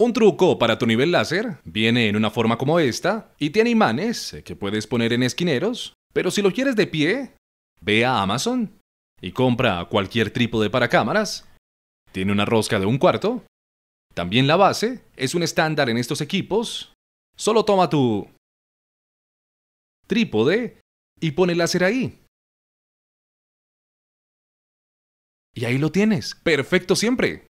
Un truco para tu nivel láser viene en una forma como esta y tiene imanes que puedes poner en esquineros, pero si lo quieres de pie, ve a Amazon y compra cualquier trípode para cámaras. Tiene una rosca de un cuarto. También la base es un estándar en estos equipos. Solo toma tu trípode y pone el láser ahí. Y ahí lo tienes, perfecto siempre.